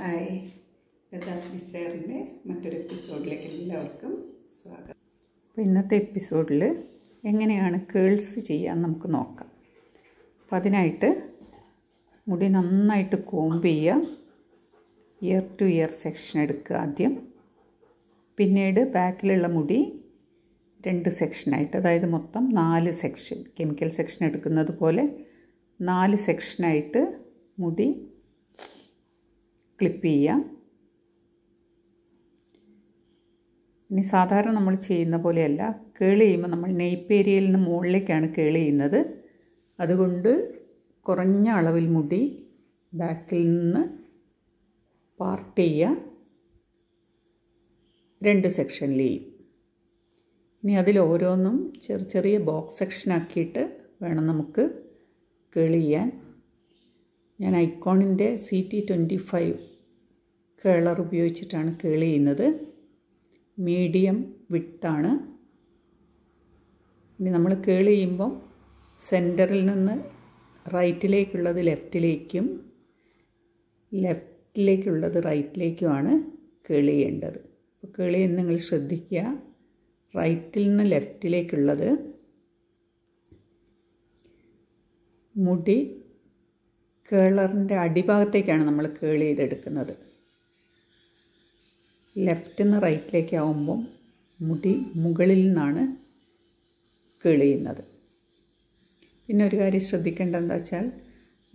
hi ലതാസ് ഡിസയറിൻ്റെ മറ്റൊരു എപ്പിസോഡിലേക്ക് എല്ലാവർക്കും സ്വാഗതം അപ്പോൾ ഇന്നത്തെ എപ്പിസോഡിൽ എങ്ങനെയാണ് കേൾസ് ചെയ്യാൻ നമുക്ക് നോക്കാം അപ്പം അതിനായിട്ട് മുടി നന്നായിട്ട് കോംബ് ചെയ്യുക ഇയർ ടു ഇയർ സെക്ഷൻ എടുക്കുക ആദ്യം പിന്നീട് ബാക്കിലുള്ള മുടി രണ്ട് സെക്ഷനായിട്ട് അതായത് മൊത്തം നാല് സെക്ഷൻ കെമിക്കൽ സെക്ഷൻ എടുക്കുന്നത് പോലെ നാല് സെക്ഷനായിട്ട് മുടി ക്ലിപ്പ് ചെയ്യാം ഇനി സാധാരണ നമ്മൾ ചെയ്യുന്ന പോലെയല്ല കേൾ ചെയ്യുമ്പോൾ നമ്മൾ നെയ്പ്പ് നിന്ന് മുകളിലേക്കാണ് കേൾ ചെയ്യുന്നത് അതുകൊണ്ട് കുറഞ്ഞ അളവിൽ മുടി ബാക്കിൽ നിന്ന് പാർട്ട് ചെയ്യുക രണ്ട് സെക്ഷനിലെയും ഇനി അതിൽ ഓരോന്നും ചെറിയ ചെറിയ ബോക്സ് സെക്ഷനാക്കിയിട്ട് വേണം നമുക്ക് കേൾ ചെയ്യാൻ ഞാൻ ഐക്കോണിൻ്റെ C T twenty five caller ഉപയോഗിച്ചിട്ടാണ് കേൾ ചെയ്യുന്നത് മീഡിയം വിട്താണ് ഇനി നമ്മൾ കേൾ ചെയ്യുമ്പം സെൻറ്ററിൽ നിന്ന് റൈറ്റിലേക്കുള്ളത് ലെഫ്റ്റിലേക്കും ലെഫ്റ്റിലേക്കുള്ളത് റൈറ്റിലേക്കുമാണ് കേൾ ചെയ്യേണ്ടത് അപ്പോൾ കേൾ ചെയ്യുന്ന നിങ്ങൾ ശ്രദ്ധിക്കുക റൈറ്റിൽ നിന്ന് ലെഫ്റ്റിലേക്കുള്ളത് മുടി കേളറിൻ്റെ അടിഭാഗത്തേക്കാണ് നമ്മൾ കേൾ ചെയ്തെടുക്കുന്നത് ലെഫ്റ്റിൽ നിന്ന് റൈറ്റിലേക്ക് ആവുമ്പം മുടി മുകളിൽ നിന്നാണ് കേൾ ചെയ്യുന്നത് പിന്നെ ഒരു കാര്യം ശ്രദ്ധിക്കേണ്ടതെന്ന് വെച്ചാൽ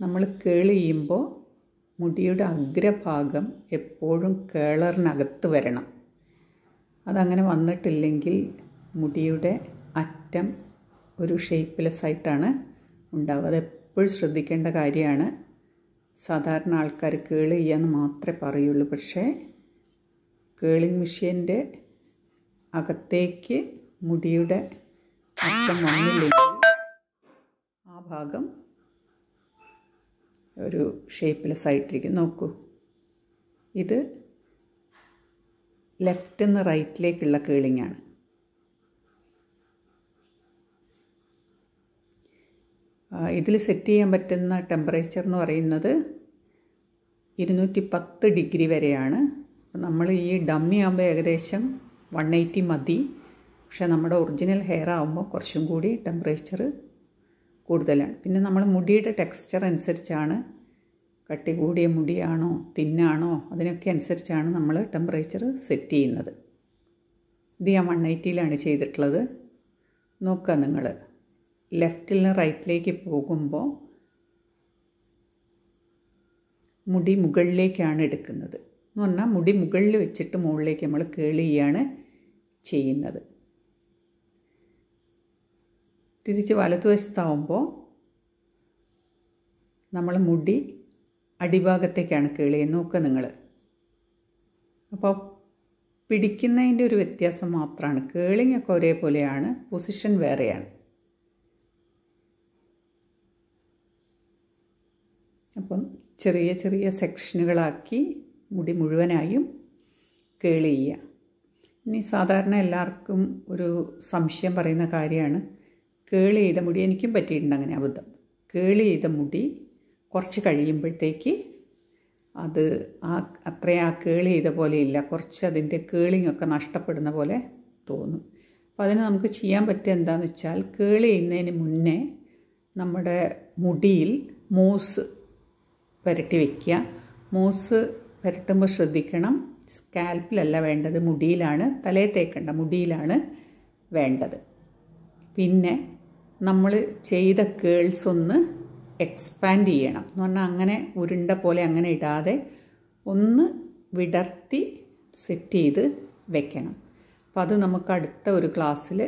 നമ്മൾ കേൾ ചെയ്യുമ്പോൾ മുടിയുടെ അഗ്രഭാഗം എപ്പോഴും കേളറിനകത്ത് വരണം അതങ്ങനെ വന്നിട്ടില്ലെങ്കിൽ മുടിയുടെ അറ്റം ഒരു ഷേപ്പ്ലെസ് ആയിട്ടാണ് ഉണ്ടാവുക അത് എപ്പോഴും ശ്രദ്ധിക്കേണ്ട കാര്യമാണ് സാധാരണ ആൾക്കാർ കേൾ ചെയ്യാമെന്ന് മാത്രമേ പറയുള്ളൂ പക്ഷേ കേളിംഗ് മെഷീൻ്റെ അകത്തേക്ക് മുടിയുടെ അറ്റം വന്നില്ലെങ്കിൽ ആ ഭാഗം ഒരു ഷേപ്പിലെസ് ആയിട്ടിരിക്കും നോക്കൂ ഇത് ലെഫ്റ്റ് നിന്ന് റൈറ്റിലേക്കുള്ള കേളിങ്ങാണ് ഇതിൽ സെറ്റ് ചെയ്യാൻ പറ്റുന്ന ടെമ്പറേച്ചർ എന്ന് പറയുന്നത് ഇരുന്നൂറ്റി പത്ത് ഡിഗ്രി വരെയാണ് നമ്മൾ ഈ ഡമ്മി ആകുമ്പോൾ ഏകദേശം വൺ എയ്റ്റി മതി പക്ഷേ നമ്മുടെ ഒറിജിനൽ ഹെയർ ആകുമ്പോൾ കുറച്ചും കൂടി ടെമ്പറേച്ചർ കൂടുതലാണ് പിന്നെ നമ്മൾ മുടിയുടെ ടെക്സ്ചർ അനുസരിച്ചാണ് കട്ടി കൂടിയ മുടിയാണോ തിന്നാണോ അതിനൊക്കെ അനുസരിച്ചാണ് നമ്മൾ ടെമ്പറേച്ചർ സെറ്റ് ചെയ്യുന്നത് ഇത് ഞാൻ വൺ എയ്റ്റിയിലാണ് ചെയ്തിട്ടുള്ളത് നോക്കുക നിങ്ങൾ ലെഫ്റ്റിൽ നിന്ന് റൈറ്റിലേക്ക് പോകുമ്പോൾ മുടി മുകളിലേക്കാണ് എടുക്കുന്നത് എന്ന് പറഞ്ഞാൽ മുടി മുകളിൽ വെച്ചിട്ട് മുകളിലേക്ക് നമ്മൾ കേൾ ചെയ്യുകയാണ് ചെയ്യുന്നത് തിരിച്ച് വലതുവശത്താവുമ്പോൾ നമ്മൾ മുടി അടിഭാഗത്തേക്കാണ് കേളിയെന്ന് നോക്കുക നിങ്ങൾ അപ്പോൾ പിടിക്കുന്നതിൻ്റെ ഒരു വ്യത്യാസം മാത്രമാണ് കേളിങ്ങൊക്കെ ഒരേപോലെയാണ് പൊസിഷൻ വേറെയാണ് ചെറിയ ചെറിയ സെക്ഷനുകളാക്കി മുടി മുഴുവനായും കേൾ ചെയ്യുക ഇനി സാധാരണ എല്ലാവർക്കും ഒരു സംശയം പറയുന്ന കാര്യമാണ് കേൾ ചെയ്ത മുടി എനിക്കും പറ്റിയിട്ടുണ്ട് അങ്ങനെ അബദ്ധം കേൾ ചെയ്ത മുടി കുറച്ച് കഴിയുമ്പോഴത്തേക്ക് അത് ആ അത്ര ആ കേൾ ചെയ്ത പോലെ ഇല്ല കുറച്ച് അതിൻ്റെ കേളിങ് ഒക്കെ നഷ്ടപ്പെടുന്ന പോലെ തോന്നും അപ്പം അതിന് നമുക്ക് ചെയ്യാൻ പറ്റുക എന്താണെന്ന് വെച്ചാൽ കേൾ ചെയ്യുന്നതിന് മുന്നേ നമ്മുടെ മുടിയിൽ മൂസ് പുരട്ടി വയ്ക്കുക മൂസ് പുരട്ടുമ്പോൾ ശ്രദ്ധിക്കണം സ്കാൽപ്പിലല്ല വേണ്ടത് മുടിയിലാണ് തലേ തേക്കേണ്ട മുടിയിലാണ് വേണ്ടത് പിന്നെ നമ്മൾ ചെയ്ത കേൾസ് ഒന്ന് എക്സ്പാൻഡ് ചെയ്യണം എന്ന് പറഞ്ഞാൽ അങ്ങനെ ഉരുണ്ട പോലെ അങ്ങനെ ഇടാതെ ഒന്ന് വിടർത്തി സെറ്റ് ചെയ്ത് വെക്കണം അപ്പം അത് നമുക്ക് അടുത്ത ഒരു ക്ലാസ്സിൽ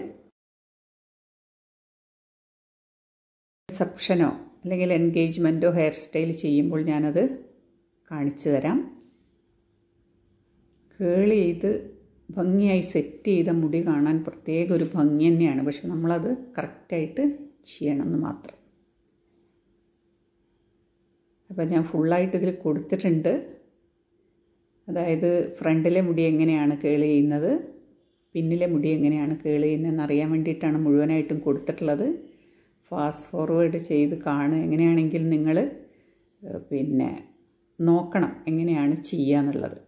റിസപ്ഷനോ അല്ലെങ്കിൽ എൻഗേജ്മെൻറ്റോ ഹെയർ സ്റ്റൈൽ ചെയ്യുമ്പോൾ ഞാനത് കാണിച്ചു തരാം കേൾ ചെയ്ത് ഭംഗിയായി സെറ്റ് ചെയ്ത മുടി കാണാൻ പ്രത്യേക ഒരു ഭംഗി തന്നെയാണ് പക്ഷെ നമ്മളത് കറക്റ്റായിട്ട് ചെയ്യണമെന്ന് മാത്രം അപ്പോൾ ഞാൻ ഫുള്ളായിട്ട് ഇതിൽ കൊടുത്തിട്ടുണ്ട് അതായത് ഫ്രണ്ടിലെ മുടി എങ്ങനെയാണ് കേൾ ചെയ്യുന്നത് പിന്നിലെ മുടി എങ്ങനെയാണ് കേൾ ചെയ്യുന്നതെന്ന് അറിയാൻ വേണ്ടിയിട്ടാണ് മുഴുവനായിട്ടും കൊടുത്തിട്ടുള്ളത് ഫാസ്റ്റ് ഫോർവേഡ് ചെയ്ത് കാണുക എങ്ങനെയാണെങ്കിൽ നിങ്ങൾ പിന്നെ നോക്കണം എങ്ങനെയാണ് ചെയ്യുക എന്നുള്ളത്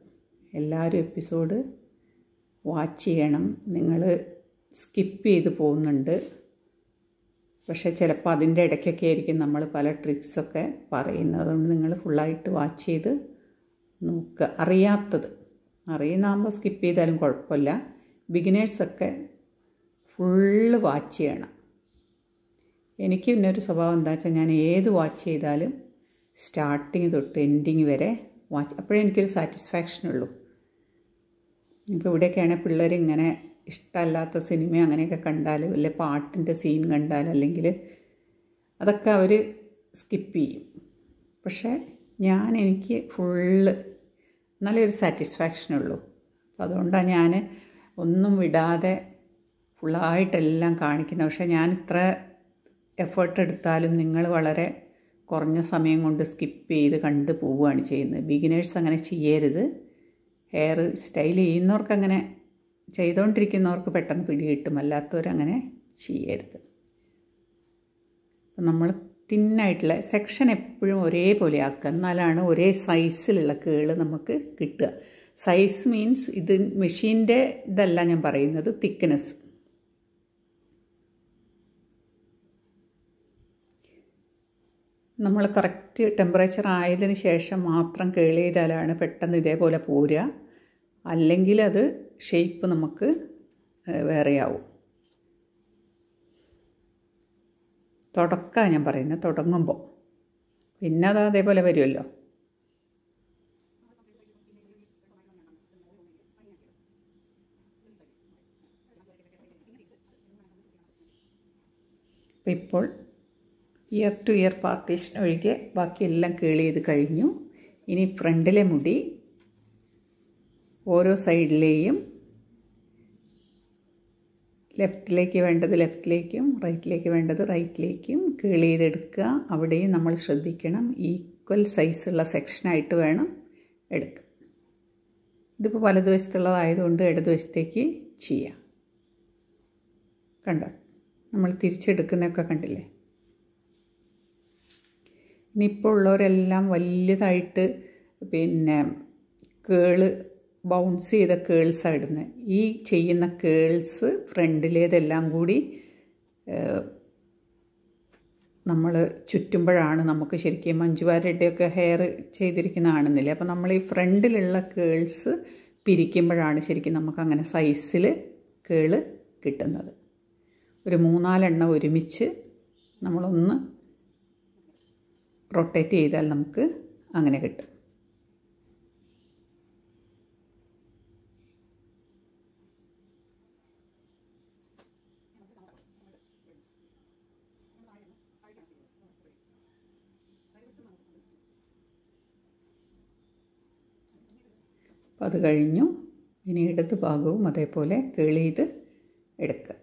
എല്ലാവരും എപ്പിസോഡ് വാച്ച് ചെയ്യണം നിങ്ങൾ സ്കിപ്പ് ചെയ്ത് പോകുന്നുണ്ട് പക്ഷേ ചിലപ്പോൾ അതിൻ്റെ ഇടയ്ക്കൊക്കെ ആയിരിക്കും നമ്മൾ പല ട്രിക്സൊക്കെ പറയുന്നത് അതുകൊണ്ട് നിങ്ങൾ ഫുള്ളായിട്ട് വാച്ച് ചെയ്ത് നോക്കുക അറിയാത്തത് അറിയുന്നാകുമ്പോൾ സ്കിപ്പ് ചെയ്താലും കുഴപ്പമില്ല ബിഗിനേഴ്സൊക്കെ ഫുള്ള് വാച്ച് ചെയ്യണം എനിക്ക് പിന്നെ ഒരു സ്വഭാവം എന്താ വെച്ചാൽ ഞാൻ ഏത് വാച്ച് ചെയ്താലും സ്റ്റാർട്ടിങ് തൊട്ട് എൻഡിങ് വരെ വാച്ച് അപ്പോഴേ എനിക്കൊരു സാറ്റിസ്ഫാക്ഷൻ ഉള്ളൂ ഇപ്പോൾ ഇവിടെയൊക്കെയാണ് പിള്ളേർ ഇങ്ങനെ ഇഷ്ടമല്ലാത്ത സിനിമ അങ്ങനെയൊക്കെ കണ്ടാൽ വല്ല പാട്ടിൻ്റെ സീൻ കണ്ടാൽ അല്ലെങ്കിൽ അതൊക്കെ അവർ സ്കിപ്പ് ചെയ്യും പക്ഷേ ഞാൻ എനിക്ക് ഫുള്ള് നല്ലൊരു സാറ്റിസ്ഫാക്ഷൻ ഉള്ളൂ അപ്പോൾ അതുകൊണ്ടാണ് ഞാൻ ഒന്നും വിടാതെ ഫുള്ളായിട്ടെല്ലാം കാണിക്കുന്നത് പക്ഷേ ഞാൻ ഇത്ര എഫേർട്ട് എടുത്താലും നിങ്ങൾ വളരെ കുറഞ്ഞ സമയം കൊണ്ട് സ്കിപ്പ് ചെയ്ത് കണ്ട് പോവുകയാണ് ചെയ്യുന്നത് ബിഗിനേഴ്സ് അങ്ങനെ ചെയ്യരുത് ഹെയർ സ്റ്റൈൽ ചെയ്യുന്നവർക്ക് അങ്ങനെ ചെയ്തുകൊണ്ടിരിക്കുന്നവർക്ക് പെട്ടെന്ന് പിടികിട്ടും അല്ലാത്തവരങ്ങനെ ചെയ്യരുത് നമ്മൾ തിന്നായിട്ടുള്ള സെക്ഷൻ എപ്പോഴും ഒരേപോലെ ആക്കുക എന്നാലാണ് ഒരേ സൈസിലുള്ള കേള് നമുക്ക് കിട്ടുക സൈസ് മീൻസ് ഇത് മെഷീൻ്റെ ഇതല്ല ഞാൻ പറയുന്നത് തിക്ക്നെസ് നമ്മൾ കറക്റ്റ് ടെമ്പറേച്ചർ ആയതിനു ശേഷം മാത്രം കേളി ചെയ്താലാണ് പെട്ടെന്ന് ഇതേപോലെ പോരുക അല്ലെങ്കിൽ അത് ഷേപ്പ് നമുക്ക് വേറെയാവും തുടക്കാണ് ഞാൻ പറയുന്നത് തുടങ്ങുമ്പോൾ പിന്നെ അത് അതേപോലെ വരുമല്ലോ ഇപ്പോൾ ഇയർ ടു ഇയർ പാർട്ടീഷൻ ഒഴികെ ബാക്കിയെല്ലാം കേൾ ചെയ്ത് കഴിഞ്ഞു ഇനി ഫ്രണ്ടിലെ മുടി ഓരോ സൈഡിലെയും ലെഫ്റ്റിലേക്ക് വേണ്ടത് ലെഫ്റ്റിലേക്കും റൈറ്റിലേക്ക് വേണ്ടത് റൈറ്റിലേക്കും കേൾ ചെയ്തെടുക്കുക അവിടെയും നമ്മൾ ശ്രദ്ധിക്കണം ഈക്വൽ സൈസുള്ള സെക്ഷനായിട്ട് വേണം എടുക്കുക ഇതിപ്പോൾ വലതുവശത്തുള്ളതായതുകൊണ്ട് ഇടതുവശത്തേക്ക് ചെയ്യാം കണ്ടോ നമ്മൾ തിരിച്ചെടുക്കുന്നതൊക്കെ കണ്ടില്ലേ ഇനിയിപ്പോൾ ഉള്ളവരെല്ലാം വലിയതായിട്ട് പിന്നെ കേള് ബൗൺസ് ചെയ്ത കേൾസ് ആയിടുന്നത് ഈ ചെയ്യുന്ന കേൾസ് ഫ്രണ്ടിലേതെല്ലാം കൂടി നമ്മൾ ചുറ്റുമ്പോഴാണ് നമുക്ക് ശരിക്കും മഞ്ജു ഹെയർ ചെയ്തിരിക്കുന്നതാണെന്നില്ലേ അപ്പോൾ നമ്മൾ ഈ ഫ്രണ്ടിലുള്ള കേൾസ് പിരിക്കുമ്പോഴാണ് ശരിക്കും നമുക്ക് അങ്ങനെ സൈസിൽ കേള് കിട്ടുന്നത് ഒരു മൂന്നാലെണ്ണം ഒരുമിച്ച് നമ്മളൊന്ന് റൊട്ടേറ്റ് ചെയ്താൽ നമുക്ക് അങ്ങനെ കിട്ടും അപ്പം അത് കഴിഞ്ഞു ഇനി ഇടത് ഭാഗവും അതേപോലെ കേൾ എടുക്കുക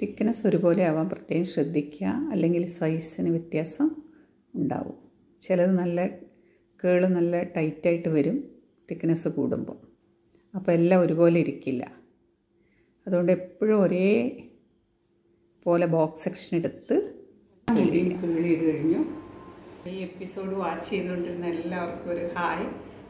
തിക്നെസ് ഒരുപോലെ ആവാൻ പ്രത്യേകം ശ്രദ്ധിക്കുക അല്ലെങ്കിൽ സൈസിന് വ്യത്യാസം ഉണ്ടാവും ചിലത് നല്ല കേള് നല്ല ടൈറ്റായിട്ട് വരും തിക്നെസ് കൂടുമ്പോൾ അപ്പോൾ എല്ലാം ഒരുപോലെ ഇരിക്കില്ല അതുകൊണ്ട് എപ്പോഴും ഒരേ പോലെ ബോക്സ് സെക്ഷൻ എടുത്ത് കഴിഞ്ഞു ഈ എപ്പിസോഡ് വാച്ച് ചെയ്തുകൊണ്ടിരുന്ന എല്ലാവർക്കും ഒരു ഹായ്